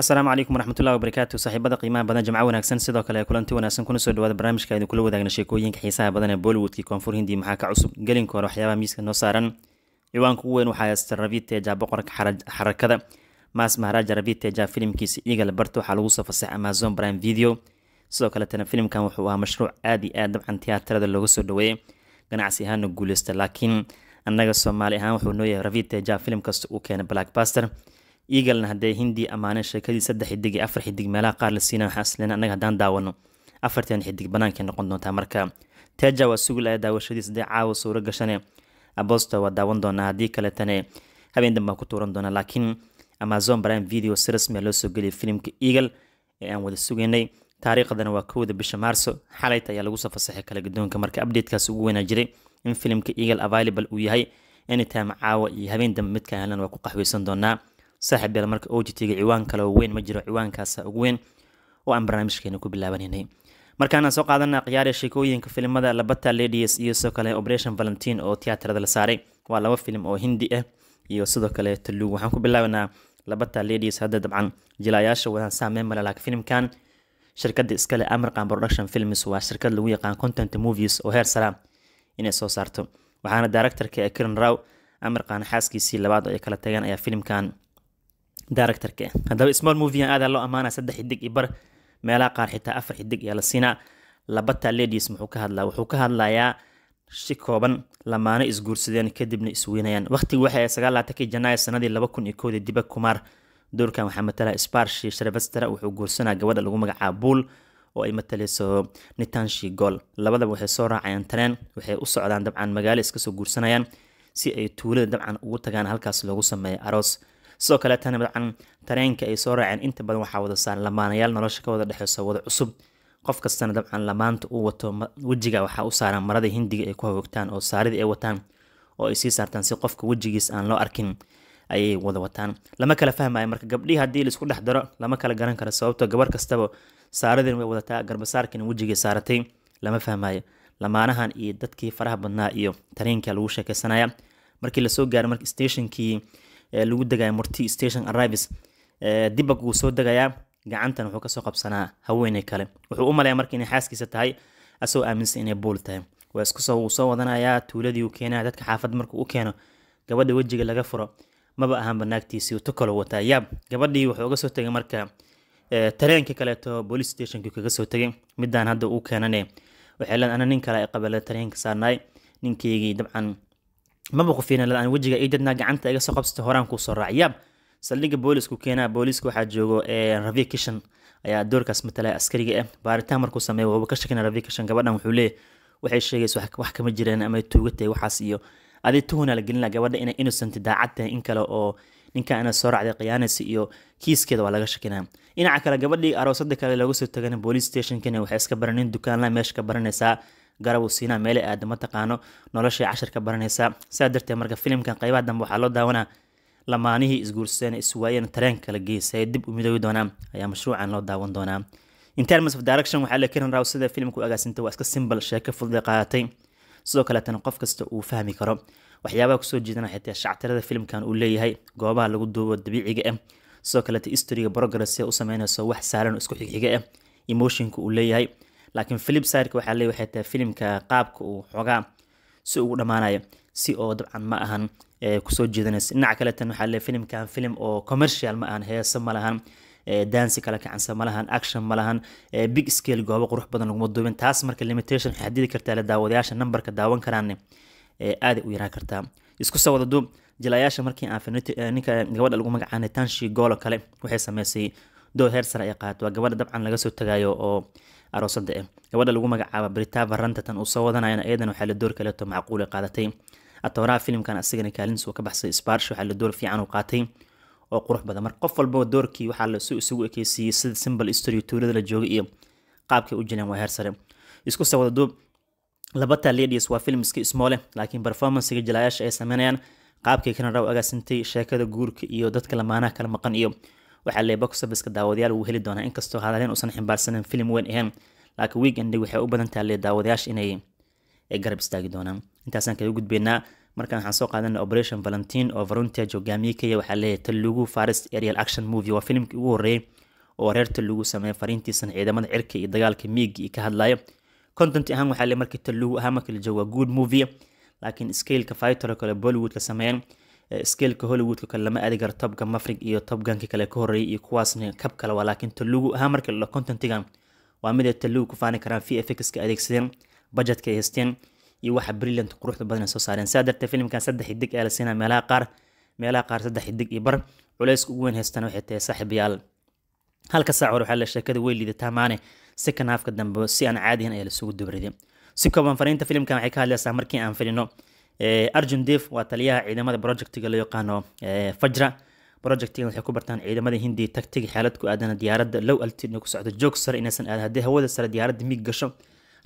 asalaamu calaykum waraxmatullahi wabarakaatu saaxiibada qiimaha badan jamca wanaagsan sidoo kale kulanti wanaagsan kuna soo dhawaada barnaamijka aynu kula wadaagna sheekooyinka xiisaha badan ee bollywoodkii koonfur hindi maxaa ka cusub gelinka waxyaabaha miiska noo saaran ciwaanka ugu weyn waxaa sraviteja boqorka xarakada mas maharaja raviteja filimkiisa eagle bart waxaa lagu soo fasaxay amazon prime video sidoo kaletana filimkan wuxuu ahaa mashruuc aad iyo aad dabcan tiyaatarada looga soo dhaweeyay ganacsi ahaana guuleysta laakiin annaga soomaali ahaan wuxuu nooyahay raviteja filim kasta uu keena blackbaster iigalna hadee hindi ammaaneen sheekadii saddex xidig iyo afar xidig meelaha qaar la siina waxaan isleena annaga haddaan daawano afartan xidig bannaankay noqon doontaa marka teja waa sugi lahaa daawashadiis haddee caawa suuro gashane abosto waa daawan doonaa haddii kaletane habeen danbaan ku tuuran doonaa laakiin amazon prime video si rasmiya loo soo geliyay filimka eagle ee aan wada sugaynay taariikhdana waa kowda bisha maarso xalayt ayaa lagu soo kala gadoonka marka updatekaas ugu weynaa jiray in filimka eagle available uu yahay anytime caawa iyo habeen dambe midka ahlan waa ku qaxweysan doonaa saaxiib yeel marka o jtga ciwaan kale oo weyn ma jiro ciwaankaasa ugu weyn oo aan barnaamijkeena ku bilaabananay markaana soo qaadana khiyaarya sheekooyinka filimada labata ladies iyo sidoo kale operation valentin oo tiyaatarada la saaray waa laba filim oo hindi ah iyo sidoo kale taluug waxaan ku bilaabanaa labata ladies hadda dabcan jilaayaasha wadaan saameyn male laakiin filimkan shirkada iskale american production films waa shirkad lagu yaqaan content movies oo heer sara ah inay soo saarto waxaana directorka ee kiran raw american xaaskiisii labaad oo ay kala tageen ayaa filimkan directorka haddaba small movian aadaa loo ammaanaa saddex xidig iyo meelaha qaar xitaa afar xidig iyo la siinaa labata ladies muxuu ka hadlaa wuxuu ka hadlayaa si kooban lamaano isguursadeen kadibna isweynayaan waqtigu waxay sagaal laatanki janaayo sanadii laba kun iyo kowda diba kumaar doorkan waxaa matala sparshi sharvester wuxuu guursanaa gabadha lagu magacaabo buul oo ay mataleyso nitanshi gool labadaba waxay soo raacayaan tareen waxay u socdaan dabcan magaalo iskasoo guursanayaan si ay tuulada dabcan ugu tagaan halkaas loogu sameeyo aroos sidoo kale tani tareenka ay soo raaceen inta badan waxaa wada saaran lamaanayaal nolosha ka wada dhexeyso wada cusub qof kastana dabcan lamaanta uu wato wejiga waxaa u saaran marada hindiga ay ku hawoogtaan oo saarida ay wataan oo ay sii saartaan si qofka wejigiis aan loo arkin ayay wada wataan lama kala fahmayo marka gabdhihii haddii laisku dhex daro lama kala garan karo sababto gabar kastaba saaradin way wadataa garbasaarkina wejigay saaratay lama fahmayo lamaanahan iyo dadkii faraha badnaa iyo tareenka lagu sheekeysanaya markii lasoo gaaro marka stationkii lagu degaya marti station arrives dibag wuu soo degayaa gacantan wuxuu kasoo qabsanaa haweeney kale wuxuu u maleeya marka inay xaaskiisa tahay asagoo aaminsan inay buul tahay waa iskusoo soo wadanayaa tuuladii uu keenaya dadka xaafad markuu u keeno gabadha wejiga laga furo maba ahanba naagtiisii uu tukalo wataa yaab gabadhii wuxuu uga soo tegay marka tareenkii kaleeto police stationkii kaga soo tegay midaan hadda uu keenane waxay leedahay ana nin kale ay qabeeleen tareenka saarnaay ninkeygii dabcan maba qofiinalad aan wejiga ii dadnaa gacanta iga qabsata horaan kuusoo raaciyaa saldhigga booliisku keenaa booliiska waxaa joogo eh, ravi kishan ayaa doorkaas matalaya askariga ah eh. baaritaan markuu sameeyo waaba ka shakina ravi kishan gabadhan wuxuu leeyahy waxay sheegaysa wax kama jireen ama tuuga waxaas iyo adii tuhunaa la gelina gabadha inay innocent daacad tahay in kale oo ninkan inay soo raacday khiyaanaysa iyo kiiskeeda waa laga shakinaa dhinaca kale gabadhii aroosada kale lagu soo tagana police stationkani waxay iska baraneen dukaanla meesha ka baranaysaa garab uu siinaa meele aad mataqaano noloshay cashar ka baranaysaa sidaa darteed marka filimkan qaybaha dambe waxaa loo daawanaa lamaanihii isguursadeen iswaayeen tareenka kala geysay dib u midoobi doonaa ayaa mashruucan loo daawan doonaa in terms of direction waxaa la karin raw sida filimka u agaasintay waa iska simbal sheeko fudud qaadatay sidoo kaleetana qof kasta uu fahmi karo waxyaabaha kusoo jeedana xitaa shactirada filimkan uu leeyahay goobaha lagu duubo dabiiciga ah sidoo kaleeta historyga progress ee u sameynayso wax saaran isku xigxiga ah emotionka uu leeyahay laakiin filipsirka waxaa leey waxay tahay filimka qaabka uu xoogaa si ugu dhammaanaya si oo dabcan ma ahan kusoo jeedanaysa dhinaca kaleetan waxaa leey filimkan filim oo commercial ma ahan heesa ma lahan dansi kala kacansa malahan action malahan big scale goobo qurux badan laguma duubin taas marka limitation waxay xadidi kartaa la daawadayaasha nambarka daawan karaanne aaday u yaraan kartaa isku soo wada duub jilaayaasha markii aan ninka gabadha lagu magacaanay tanshi gool kale waxay sameysay doo heer sare ay qaato waa gabadha dabcan laga soo tagaayo oo aroosada ah gabadha lagu magacaaba brita baranta uu soo wadanayana iyadan waxaa la door kaleeto macquul qaadatay atooraha filimkan asigana kaalintis ka baxsay sbarsh waxaa la door fiican uu qaatay oo qurux badan marka qof walbaba doorkii waxaa lasu isugu ekeysiiyey sida simbal story tuulada la joogay iyo qaabkay u jileen waa heer sare isku sawada duub labata ladies waa filim iska ismooleh laakiin performancega jalaayaasha ay sameynayaan qaabkay kana raw agaasintay sheekada guurka iyo dadka lamaanaha kala maqan iyo waxaa leeyahay box officeka daawadayaal wuu heli doonaa inkastoo hadalheen uusan ximbaarsanan filim weyn ahayn laakiin weekendi waxay u badan tahay leeyahay daawadayaasha inay garab istaagi doonaan intaasaan kaga gudbaynaa markaan waxaan soo qaadanay operation valentine oo varuntage hogaamiyey kaya waxaa leeyahay talugu farest aerial action movie waa filimkii ugu horreeyey oo wareerta lagu sameeyay fariintiisana ciidamada cirka iyo dagaalka miigi ka hadlayo content ahaan waxaa leeyahay markii talugu ahaa markii la joogo waa good movie laakiin scaleka fighter kale bollywood la sameeyeen Eh, skeelka hollywoodka kale lama aadigar tobgan mafrig iyo tobganki kale ka horeeyay iyo kuwaasna kab kale waa laakiin talugu ahaa marka la contentigan waa mid ay talugu ku faani karaan v fxka adeegsadeen budgetka ay haysteen iyo waxa brilliant quruxda badan ay soo saareen saa dartee filimkan saddex xidig ee la siinaa meelaha qaar meelaha qaar saddex xidig iyo bar culayska ugu weyn haystaan waxay tahay saaxiibayaal halka saac hore waxaa la sheekada wey liidataa maane second dambe si aan caadihin ayaa la dubriday si kooban fariinta filimkan waxay ka hadlaysaa markii aan filino Eh, arjun dev waa taliyaha ciidamada brojectiga loo yaqaano eh, fajra projectigan waxay ku bartaan ciidamada hindi tagtiga xeelad ku aadana diyaaradda low altitude ku socdo joog sare inaysan aadan haddii hawada sare diyaaradda miig gasho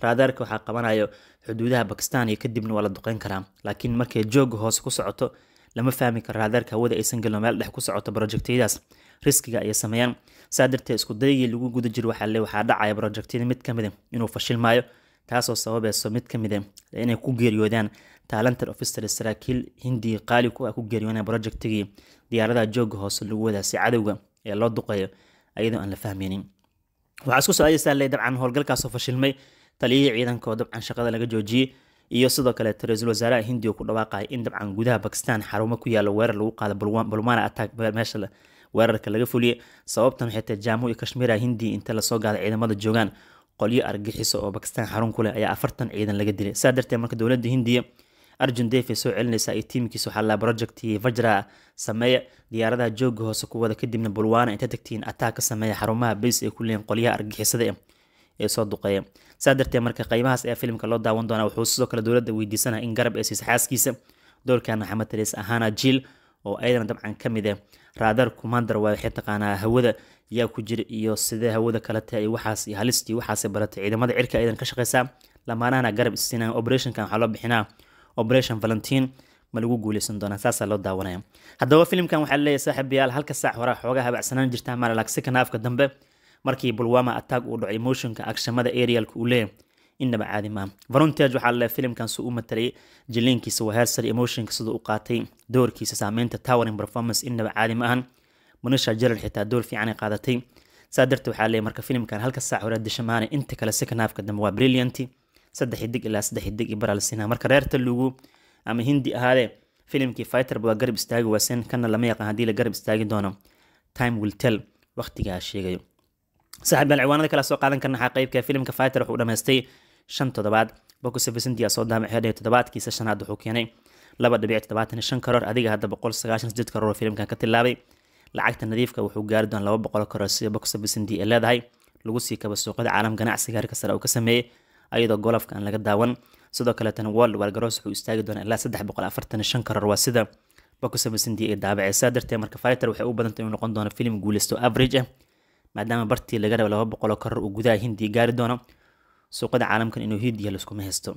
raadaarka waxaa qabanayo xuduudaha bakistan iyo kadibna waa la duqeyn karaa laakiin markay jooga hoose ku socoto lama fahmi karo raadaarka hawada aysan galin meel dhex ku socoto projectiyadaas riskiga ayay sameeyaan saa darteed isku daygii lagu guda jiro waxaa waxaa dhacaya projectiyada mid ka mida ah inuu fashilmaayo taasoo sababayso mid ka mida ah inay ku geeriyoodaan taalantar ofistar saraakiil hindiga qaali ku ah ku geeriyoonaya brojectigii diyaaradaha jooga hoose lagu wadaasay cadowga ee loo duqeeyo ayadoo aan la fahmaynin waxaa isku soo aadaysaa le dabcan howlgalkaasoo fashilmay taliyihii ciidankaoo dabcan shaqada laga joojiyey iyo sidoo kale ra-iisul wasaaraha hindiga ku dhawaaqaya in dabcan gudaha bakistan xarumo ku yaalla weerar lagu qaado bulmaana attack meesha weerarka laga fuliye sababtan waxay tahay jaamu iyo kashmiira hindiya inta lasoo gaada ciidamada joogaan qolyo argagixiso oo bakistan xarun ku ayaa afartan ciidan laga dilay saa darteed marka dowladda hindiya arjun defe soo celinaysa iyo tiimkiisu xallaa projecti vajra sameeya diyaaradaha jooga hoose ku wada kadibna bulwaana inta tagtiin ataa ka sameeya xarumaha bays ay ku leeyiin qolyaha argagixisada ee soo duqeeya saa darteed marka qaybahaas ayaa filmka loo daawan doonaa wuxuu sidoo kale dowladda weydiisanaya in garab ay siisa xaaskiisa doorkan maxamed taliis ahaana jiil oo ayadana dabcan ka mid ah raadar kumaandar waa waxay taqaanaa hawada yaa ku jira iyo sidee hawada kale tahay waxaas halistii waxaas baratay ciidamada cirka aydan ka shaqeysaa lamaanaana garab isiinaa operationkan waxaa loo bixinaa operation valentin ma lagu guuleysan doonaa saasaa loo daawanaya haddaba filimkan waxaa leeyahay saaxiibayaal halka saac hore xoogaa habacsanaan jirta malalagsikan afka dambe markii bulwama attack uu dhacay motionka agshamada arialka uu leeyahay innaba caadi maaha voluntage waxaa leeyahay filimkan suu u matalay jiliinkiisa waheersar emotionka sida u qaatay doorkiisa saameynta towering performance innaba caadi ma ahan manisha jaral xitaa door fiicanay qaadatay saa darteed waxaa leeyahay marka filimkan halka saac hore dishamaana inta kale second dambe waa brilliant saddex deg ilaa saddex deg iyo baraal marka reerta lugu ama hindi ahaadee filimkii fighterb waa garab istaagi waasen kana lama yaqaan haddii la garab istaagi doono time will tell waqtigaa sheegayo saaxiib baan ciwaanada kale soo qaadan karna waxaa qeybka filimka fighter wuxuu dhammaystay shan toddobaad box vicenti soo daamacay dhib toddobaadkiisa shanaad wuxuu keenay laba dhibic toddobaatan shan karoor adiga hadda boqol sagaashan sideed karoor filimkan ka tilaabay lacagta nadiifka ah wuxuu gaari doona laba boqol karoor sida box vicenti ee leedahay lagu sii kaba suuqyada caalam ganacsiga heerka sare uu ka sameeyey ayadoo golofka aan laga daawan sidoo kaleetan world walgaros wuxuu istaagi doonaa ilaa saddex boqol afartan shan karar waa sida bakusamaysantii ay daabaceysaa darteed marka fighter waxay u badantay inuu noqon doono filim guulaysto average ah maadaama bartii laga raba laba boqoloo karar uu gudaha hindiya gaari doono suuqada caalamkan inuu hindiya laiskuma haysto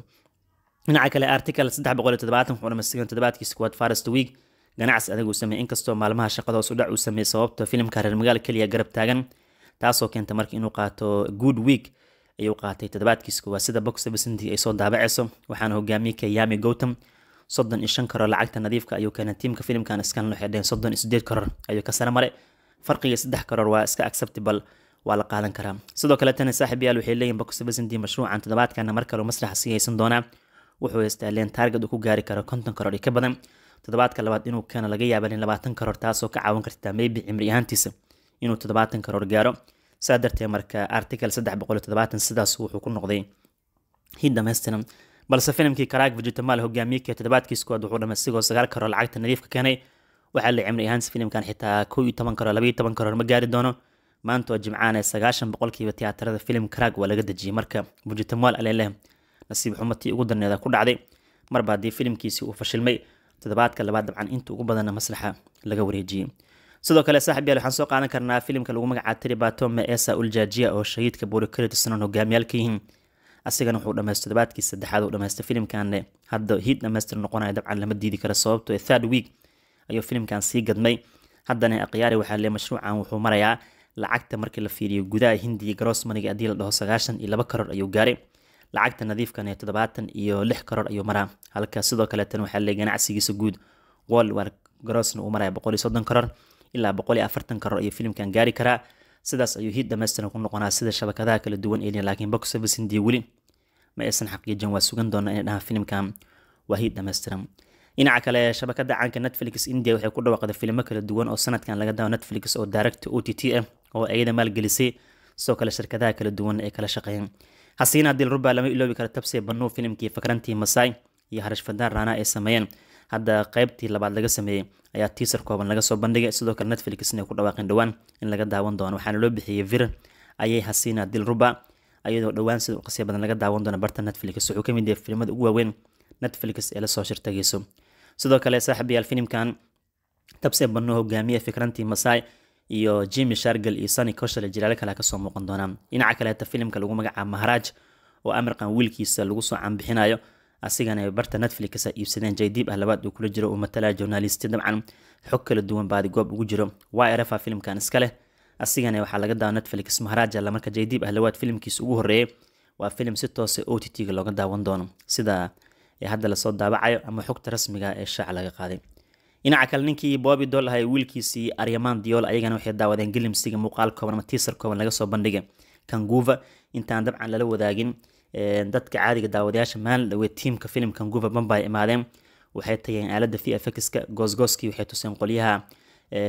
dhinaca kale article saddex boqol iyo toddobaatan wuxuu dhamaystiran toddobaadkii squad farest week ganacsi adag uu sameeyey inkastoo maalmaha shaqadoos udhac uu sameeyey sababta filimka reer magaal keliya garab taagan taasoo keenta marka inuu qaato good week ayuu qaatay toddobaadkiisa waa sida boxer vicinity ay soo daabacayso waxaana hogaamiyey kayami goutam soddon iyo shan koror lacagta nadiifka ah ayuu keenay tiimka filimkan iskan waxay soddon iyo siddeed koror ayuu ka sare maray farqiga saddex koror waa iska acceptable waa la qaadan karaa sidoo kale tana waxay leeyihin boxer vicinity mashruucan toddobaadkana mar kale masraxa sii doonaa wuxuu haystaa taarget uu ku gaari karo konton koror iyo ka badan toddobaadka labaad inuu keeno laga yaaba labaatan koror taasoo ka caawin karta maybe cimri ahaantiisa inuu toddobaatan koror gaaro saa darteed marka article sidaas wuxuu ku noqday hid dhamaystiran balse filimkii karaag vijitamal hogaamiyka toddobaadkii skood wuxuu dhamay sigoo sagaal karoo lacagta nadiifka keenay waxaa la cimri ahaan filimkan xitaa kow iyo toban karoo labaiyo toban karoo ma gaari doono maanta oo jimcaan sagaashan boqolkiiba tiyaatarada filim karaag waa laga dejiyay marka vijitamal aleleh nasiib xumatii ugu darneeda ku dhacday marba haddii filimkiisii uu fashilmay toddobaadka labaad dabcan inta ugu badana maslaxa laga wareejiyey sidoo kale saaxib yaal waxaan soo qaadan karnaa filimka lagu magacaab tiribatome ee saul oo shahiidka buurikari tisnan hogaamiyaalka asigana wuxuu dhamaystay todobaadkii saddexaad uu dhamaystay filmkanne hadda hiid dhamaystir noqonaya dabcan lama diidi karo sababto ee ah third week ayuu filmkan sii gadmay haddana akhyaari waxaa le mashruucan wuxuu marayaa lacagta markii la fiiriyo gudaha hindiya garoosmaniga haddii la dhaho sagaashan iyo laba karoor ayuu gaaray lacagta nadiifkan ee toddobaatan iyo lix karoor ayuu maraa halka sidoo kaleetan waxaa le ganacsigiisa guud wall waar garoosna uu maraya boqol iyo soddon karoor ilaa boqol iyo afartan karo ayuu filimkan gaari karaa sidaas ayuu hiid dhamaystiran ku noqonaa sida shabakadaha kala duwan ee laakiin box office indii weli ma aysan xaqiijin waa sugan doonaa inay dhahaan filimkan waa hiid dhamaystiran dhinaca kale shabakada caanka netflix india waxay ku dhawaaqday filimo kala duwan oo sanadkan laga daawo netflix oo direct o t t ah oo ayada maalgelisay sidoo kale shirkadaha kala duwan ay kala shaqeeyeen xasiina dilruba lama iloobi kara tabsiya banuu filimkii fakrantii masaai iyo harish raana ay sameeyeen hadda qaybtii labaad laga sameeyey ayaa tiisar kooban laga soo bandhigay sidoo kale netflixna ku dhawaaqeen dhowaan in laga daawan doono waxaana loo bixiyey vir ayay hasina dilruba ayadoo dhowaan sida qasya badan laga daawan doono barta netflix wuxuu ka mid yahay filimada ugu waaweyn netflix ee lasoo shirtagayso sidoo kale saaxiibayaal filimkan tabse bano hogaamiye fikrantii masaai iyo jimi shargal iyo sani koshale jalaalo kale kasoo muuqan doonaan dhinaca kaleeta filimka lagu magacaabo maharaaj oo amirkan wiilkiisa lagu soo caanbixinayo asigana ay barta netflix iibsadeen jaydiib ah labaad uu kula jiro uu matalaa journalisti dabcan xog kala duwan baadigoob ugu jiro yrfa filimkan iska leh asigana waxaa laga daawa netflix maharajala marka jaydiib ah labaad filimkiisa ugu horeeyay waa filim si toose ah o t t-ga looga daawan doono sida ee hadda lasoo daabacayo ama xogta rasmiga ah ee shaaca laga qaaday dhinaca kale ninkii boobi dool ahay wiilkiisii aryamaan diyool ayagana waxay daawadeen gilimsiga muuqaal kooban ama tiisar kooban laga soo bandhigay kanguva intaan dabcan lala wadaagin dadka caadiga daawadayaasha maalin dhawee tiimka filimkan guba bamba imaadeen waxay tageen aalada v fxka goosgooskii waxay tuseen qolyaha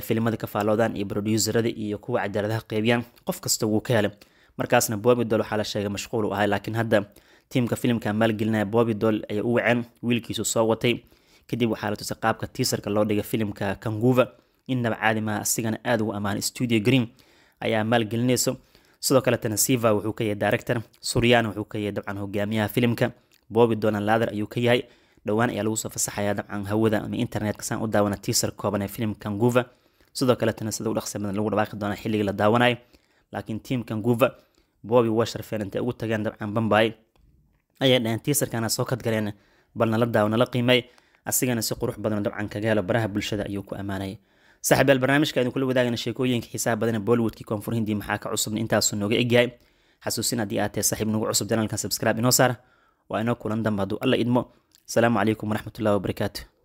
filimada ka faalloodaan iyo broducerada iyo kuwa cajaladaha qeybiyaan qof kasta wuu ka helay markaasna bobidol waxaa la sheegay mashquul u ahay laakiin hadda tiimka filimka maalgelinaya bobidol ayay u waceen wiilkiisu soo watay kadib waxaa la tusay qaabka tiisarka loo dhigay filimka kanguva innaba caadi asigana aada ugu ammaanay studio green ayaa maalgelinayso sidoo kaletana siva wuxuu ka yahay director suryan wuxuu ka yahay dabcan hogaamiyaha filimka bobi donan lader ayuu ka yahay dhowaan ayaa lagu soo fasaxayaa dabcan hawada ama internetka saan u daawana tiisar kooban ee filimka nguva sidoo kaletana sida u dhaqsi badan lagu dhawaaqi doonaa xilligii la daawanayo laakiin tiimka nguva bobi waa intay ugu tageen dabcan bambay ayay dhaheen tiisarkana soo kadgaleen bal nala daawo nala qiimay asigana si qurux badan dabcan kaga helo baraha bulshada ayuu ku ammaanay صاحب البرنامج كان كل وداعنا شيكوين حساب بدنا بوليوود كي كونفور هندي محاكا عصب انتا سنوغ اجاي حسوسين ادي اتي صاحب نوغ عصب دانا كان سبسكرايب انو سار وانو كولان دمبادو الله ادمو السلام عليكم ورحمة الله وبركاته